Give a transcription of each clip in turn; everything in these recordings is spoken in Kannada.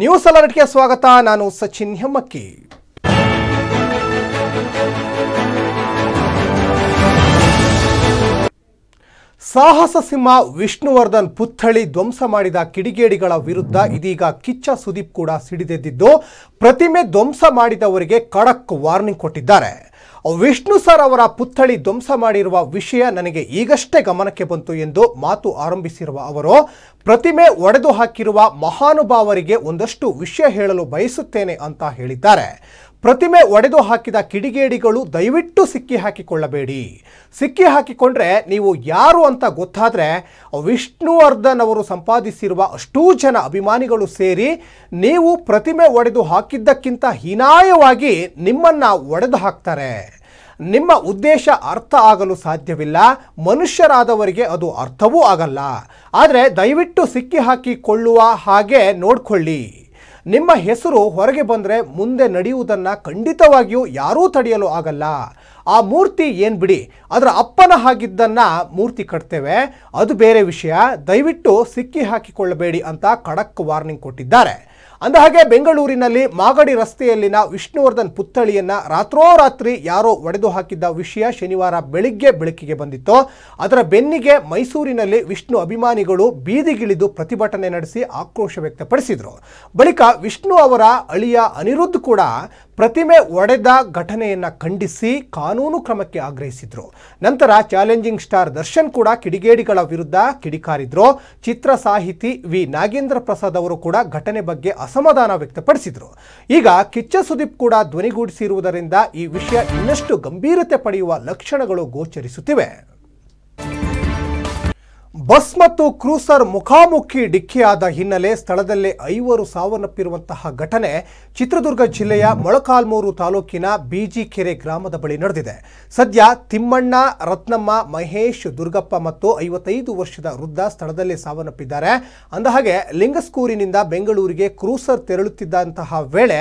ನ್ಯೂಸ್ ಅಲರ್ಟ್ಗೆ ಸ್ವಾಗತ ನಾನು ಸಚಿನ್ ಹೆಮ್ಮಕ್ಕಿ ಸಾಹಸ ಸಿಂಹ ವಿಷ್ಣುವರ್ಧನ್ ಪುತ್ಥಳಿ ಧ್ವಂಸ ಮಾಡಿದ ಕಿಡಿಗೇಡಿಗಳ ವಿರುದ್ಧ ಇದೀಗ ಕಿಚ್ಚ ಸುದೀಪ್ ಕೂಡ ಸಿಡಿದೆದ್ದಿದ್ದು ಪ್ರತಿಮೆ ಧ್ವಂಸ ಮಾಡಿದವರಿಗೆ ಖಡಕ್ ವಾರ್ನಿಂಗ್ ಕೊಟ್ಟಿದ್ದಾರೆ ವಿಷ್ಣು ಸರ್ ಅವರ ಪುತ್ಥಳಿ ಧ್ವಂಸ ಮಾಡಿರುವ ವಿಷಯ ನನಗೆ ಈಗಷ್ಟೇ ಗಮನಕ್ಕೆ ಬಂತು ಎಂದು ಮಾತು ಆರಂಭಿಸಿರುವ ಅವರು ಪ್ರತಿಮೆ ಒಡೆದು ಹಾಕಿರುವ ಮಹಾನುಭಾವರಿಗೆ ಒಂದಷ್ಟು ವಿಷಯ ಹೇಳಲು ಬಯಸುತ್ತೇನೆ ಅಂತ ಹೇಳಿದ್ದಾರೆ ಪ್ರತಿಮೆ ಒಡೆದು ಹಾಕಿದ ಕಿಡಿಗೇಡಿಗಳು ದಯವಿಟ್ಟು ಸಿಕ್ಕಿ ಹಾಕಿಕೊಳ್ಳಬೇಡಿ ಸಿಕ್ಕಿ ಹಾಕಿಕೊಂಡ್ರೆ ನೀವು ಯಾರು ಅಂತ ಗೊತ್ತಾದರೆ ವಿಷ್ಣುವರ್ಧನ್ ಅವರು ಸಂಪಾದಿಸಿರುವ ಅಷ್ಟೂ ಜನ ಅಭಿಮಾನಿಗಳು ಸೇರಿ ನೀವು ಪ್ರತಿಮೆ ಒಡೆದು ಹಾಕಿದ್ದಕ್ಕಿಂತ ಹೀನಾಯವಾಗಿ ನಿಮ್ಮನ್ನು ಒಡೆದು ಹಾಕ್ತಾರೆ ನಿಮ್ಮ ಉದ್ದೇಶ ಅರ್ಥ ಆಗಲು ಸಾಧ್ಯವಿಲ್ಲ ಮನುಷ್ಯರಾದವರಿಗೆ ಅದು ಅರ್ಥವೂ ಆಗಲ್ಲ ಆದರೆ ದಯವಿಟ್ಟು ಸಿಕ್ಕಿ ಹಾಕಿಕೊಳ್ಳುವ ಹಾಗೆ ನೋಡಿಕೊಳ್ಳಿ ನಿಮ್ಮ ಹೆಸರು ಹೊರಗೆ ಬಂದರೆ ಮುಂದೆ ನಡೆಯುವುದನ್ನು ಖಂಡಿತವಾಗಿಯೂ ಯಾರೂ ತಡೆಯಲು ಆಗಲ್ಲ ಆ ಮೂರ್ತಿ ಏನು ಬಿಡಿ ಅದರ ಅಪ್ಪನ ಹಾಗಿದ್ದನ್ನು ಮೂರ್ತಿ ಕಟ್ತೇವೆ ಅದು ಬೇರೆ ವಿಷಯ ದಯವಿಟ್ಟು ಸಿಕ್ಕಿ ಹಾಕಿಕೊಳ್ಳಬೇಡಿ ಅಂತ ಖಡಕ್ ವಾರ್ನಿಂಗ್ ಕೊಟ್ಟಿದ್ದಾರೆ ಅಂದಹಾಗೆ ಬೆಂಗಳೂರಿನಲ್ಲಿ ಮಾಗಡಿ ರಸ್ತೆಯಲ್ಲಿನ ವಿಷ್ಣುವರ್ಧನ್ ಪುತ್ಥಳಿಯನ್ನ ರಾತ್ರೋರಾತ್ರಿ ಯಾರೋ ಒಡೆದು ಹಾಕಿದ್ದ ವಿಷಯ ಶನಿವಾರ ಬೆಳಿಗ್ಗೆ ಬೆಳಕಿಗೆ ಬಂದಿತ್ತು ಅದರ ಬೆನ್ನಿಗೆ ಮೈಸೂರಿನಲ್ಲಿ ವಿಷ್ಣು ಅಭಿಮಾನಿಗಳು ಬೀದಿಗಿಳಿದು ಪ್ರತಿಭಟನೆ ನಡೆಸಿ ಆಕ್ರೋಶ ವ್ಯಕ್ತಪಡಿಸಿದರು ಬಳಿಕ ವಿಷ್ಣು ಅವರ ಅಳಿಯ ಅನಿರುದ್ಧ ಕೂಡ ಪ್ರತಿಮೆ ಒಡೆದ ಘಟನೆಯನ್ನು ಖಂಡಿಸಿ ಕಾನೂನು ಕ್ರಮಕ್ಕೆ ಆಗ್ರಹಿಸಿದ್ರು ನಂತರ ಚಾಲೆಂಜಿಂಗ್ ಸ್ಟಾರ್ ದರ್ಶನ್ ಕೂಡ ಕಿಡಿಗೇಡಿಗಳ ವಿರುದ್ಧ ಕಿಡಿಕಾರಿದ್ರು ಚಿತ್ರ ಸಾಹಿತಿ ವಿ ನಾಗೇಂದ್ರ ಪ್ರಸಾದ್ ಅವರು ಕೂಡ ಘಟನೆ ಬಗ್ಗೆ ಅಸಮಾಧಾನ ವ್ಯಕ್ತಪಡಿಸಿದರು ಈಗ ಕಿಚ್ಚ ಸುದೀಪ್ ಕೂಡ ಧ್ವನಿಗೂಡಿಸಿರುವುದರಿಂದ ಈ ವಿಷಯ ಇನ್ನಷ್ಟು ಗಂಭೀರತೆ ಪಡೆಯುವ ಲಕ್ಷಣಗಳು ಗೋಚರಿಸುತ್ತಿವೆ ಬಸ್ ಮತ್ತು ಕ್ರೂಸರ್ ಮುಖಾಮುಖಿ ಡಿಕ್ಕಿಯಾದ ಹಿನ್ನೆಲೆ ಸ್ಥಳದಲ್ಲೇ ಐವರು ಸಾವನ್ನಪ್ಪಿರುವಂತಹ ಘಟನೆ ಚಿತ್ರದುರ್ಗ ಜಿಲ್ಲೆಯ ಮೊಳಕಾಲ್ಮೂರು ತಾಲೂಕಿನ ಬಿಜಿಕೆರೆ ಗ್ರಾಮದ ಬಳಿ ನಡೆದಿದೆ ಸದ್ಯ ತಿಮ್ಮಣ್ಣ ರತ್ನಮ್ಮ ಮಹೇಶ್ ದುರ್ಗಪ್ಪ ಮತ್ತು ಐವತ್ತೈದು ವರ್ಷದ ವೃದ್ಧ ಸ್ಥಳದಲ್ಲೇ ಸಾವನ್ನಪ್ಪಿದ್ದಾರೆ ಅಂದಹಾಗೆ ಲಿಂಗಸ್ಕೂರಿನಿಂದ ಬೆಂಗಳೂರಿಗೆ ಕ್ರೂಸರ್ ತೆರಳುತ್ತಿದ್ದಂತಹ ವೇಳೆ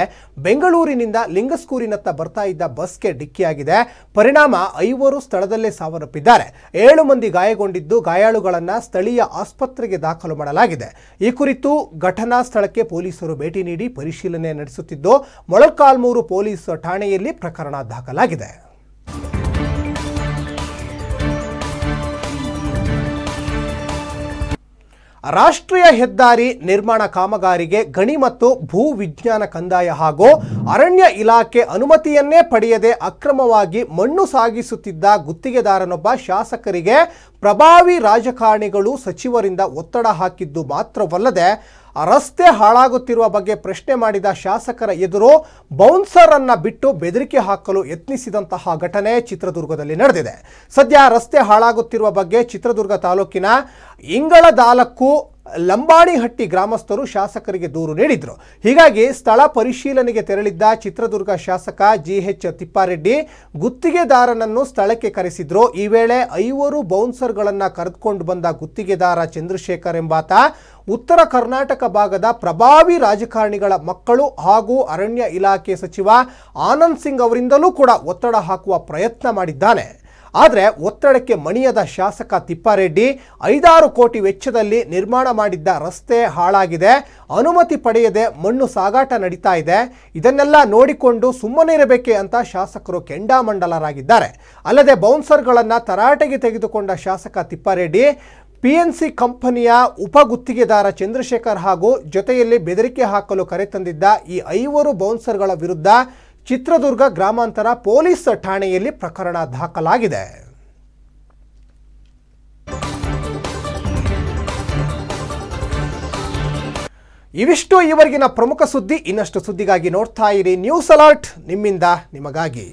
ಬೆಂಗಳೂರಿನಿಂದ ಲಿಂಗಸ್ಕೂರಿನತ್ತ ಬರ್ತಾ ಇದ್ದ ಬಸ್ಗೆ ಡಿಕ್ಕಿಯಾಗಿದೆ ಪರಿಣಾಮ ಐವರು ಸ್ಥಳದಲ್ಲೇ ಸಾವನ್ನಪ್ಪಿದ್ದಾರೆ ಏಳು ಮಂದಿ ಗಾಯಗೊಂಡಿದ್ದು ಗಾಯಾಳುಗಳ ಮೃತರನ್ನು ಸ್ಥಳೀಯ ಆಸ್ಪತ್ರೆಗೆ ದಾಖಲು ಮಾಡಲಾಗಿದೆ ಈ ಕುರಿತು ಘಟನಾ ಸ್ಥಳಕ್ಕೆ ಪೊಲೀಸರು ಭೇಟಿ ನೀಡಿ ಪರಿಶೀಲನೆ ನಡೆಸುತ್ತಿದ್ದು ಮೊಳಕಾಲ್ಮೂರು ಪೊಲೀಸ್ ಠಾಣೆಯಲ್ಲಿ ಪ್ರಕರಣ ದಾಖಲಾಗಿದೆ ರಾಷ್ಟ್ರೀಯ ಹೆದ್ದಾರಿ ನಿರ್ಮಾಣ ಕಾಮಗಾರಿಗೆ ಗಣಿ ಮತ್ತು ಭೂ ವಿಜ್ಞಾನ ಕಂದಾಯ ಹಾಗೂ ಅರಣ್ಯ ಇಲಾಖೆ ಅನುಮತಿಯನ್ನೇ ಪಡೆಯದೆ ಅಕ್ರಮವಾಗಿ ಮಣ್ಣು ಸಾಗಿಸುತ್ತಿದ್ದ ಗುತ್ತಿಗೆದಾರನೊಬ್ಬ ಶಾಸಕರಿಗೆ ಪ್ರಭಾವಿ ರಾಜಕಾರಣಿಗಳು ಸಚಿವರಿಂದ ಒತ್ತಡ ಹಾಕಿದ್ದು ಮಾತ್ರವಲ್ಲದೆ ರಸ್ತೆ ಹಾಳಾಗುತ್ತಿರುವ ಬಗ್ಗೆ ಪ್ರಶ್ನೆ ಮಾಡಿದ ಶಾಸಕರ ಎದುರು ಬೌನ್ಸರ್ ಅನ್ನ ಬಿಟ್ಟು ಬೆದರಿಕೆ ಹಾಕಲು ಯತ್ನಿಸಿದಂತಹ ಘಟನೆ ಚಿತ್ರದುರ್ಗದಲ್ಲಿ ನಡೆದಿದೆ ಸದ್ಯ ರಸ್ತೆ ಹಾಳಾಗುತ್ತಿರುವ ಬಗ್ಗೆ ಚಿತ್ರದುರ್ಗ ತಾಲೂಕಿನ ಇಂಗಳ ದಾಲಕ್ಕೂ ಲಂಬಾಣಿಹಟ್ಟಿ ಗ್ರಾಮಸ್ಥರು ಶಾಸಕರಿಗೆ ದೂರು ನೀಡಿದರು ಹೀಗಾಗಿ ಸ್ಥಳ ಪರಿಶೀಲನೆಗೆ ತೆರಳಿದ್ದ ಚಿತ್ರದುರ್ಗ ಶಾಸಕ ಜಿ ಎಚ್ ತಿಪ್ಪಾರೆಡ್ಡಿ ಗುತ್ತಿಗೆದಾರನನ್ನು ಸ್ಥಳಕ್ಕೆ ಕರೆಸಿದ್ರು ಈ ವೇಳೆ ಐವರು ಬೌನ್ಸರ್ಗಳನ್ನು ಕರೆದುಕೊಂಡು ಬಂದ ಗುತ್ತಿಗೆದಾರ ಚಂದ್ರಶೇಖರ್ ಎಂಬಾತ ಉತ್ತರ ಕರ್ನಾಟಕ ಭಾಗದ ಪ್ರಭಾವಿ ರಾಜಕಾರಣಿಗಳ ಮಕ್ಕಳು ಹಾಗೂ ಅರಣ್ಯ ಇಲಾಖೆ ಸಚಿವ ಆನಂದ್ ಸಿಂಗ್ ಅವರಿಂದಲೂ ಕೂಡ ಒತ್ತಡ ಹಾಕುವ ಪ್ರಯತ್ನ ಮಾಡಿದ್ದಾನೆ ಆದರೆ ಒತ್ತಡಕ್ಕೆ ಮಣಿಯದ ಶಾಸಕ ತಿಪ್ಪಾರೆಡ್ಡಿ ಐದಾರು ಕೋಟಿ ವೆಚ್ಚದಲ್ಲಿ ನಿರ್ಮಾಣ ಮಾಡಿದ್ದ ರಸ್ತೆ ಹಾಳಾಗಿದೆ ಅನುಮತಿ ಪಡೆಯದೆ ಮಣ್ಣು ಸಾಗಾಟ ನಡೀತಾ ಇದೆ ಇದನ್ನೆಲ್ಲ ನೋಡಿಕೊಂಡು ಸುಮ್ಮನೆ ಇರಬೇಕೆ ಅಂತ ಶಾಸಕರು ಕೆಂಡಾಮಂಡಲರಾಗಿದ್ದಾರೆ ಅಲ್ಲದೆ ಬೌನ್ಸರ್ಗಳನ್ನು ತರಾಟೆಗೆ ತೆಗೆದುಕೊಂಡ ಶಾಸಕ ತಿಪ್ಪಾರೆಡ್ಡಿ ಪಿ ಎನ್ ಸಿ ಕಂಪನಿಯ ಉಪ ಗುತ್ತಿಗೆದಾರ ಚಂದ್ರಶೇಖರ್ ಹಾಗೂ ಜೊತೆಯಲ್ಲಿ ಬೆದರಿಕೆ ಹಾಕಲು ಕರೆತಂದಿದ್ದ ಈ ಐವರು ಬೌನ್ಸರ್ಗಳ ವಿರುದ್ಧ ಚಿತ್ರದುರ್ಗ ಗ್ರಾಮಾಂತರ ಪೊಲೀಸ್ ಠಾಣೆಯಲ್ಲಿ ಪ್ರಕರಣ ದಾಖಲಾಗಿದೆ ಇವಿಷ್ಟು ಈವರೆಗಿನ ಪ್ರಮುಖ ಸುದ್ದಿ ಇನ್ನಷ್ಟು ಸುದ್ದಿಗಾಗಿ ನೋಡ್ತಾ ಇರಿ ನ್ಯೂಸ್ ಅಲರ್ಟ್ ನಿಮ್ಮಿಂದ ನಿಮಗಾಗಿ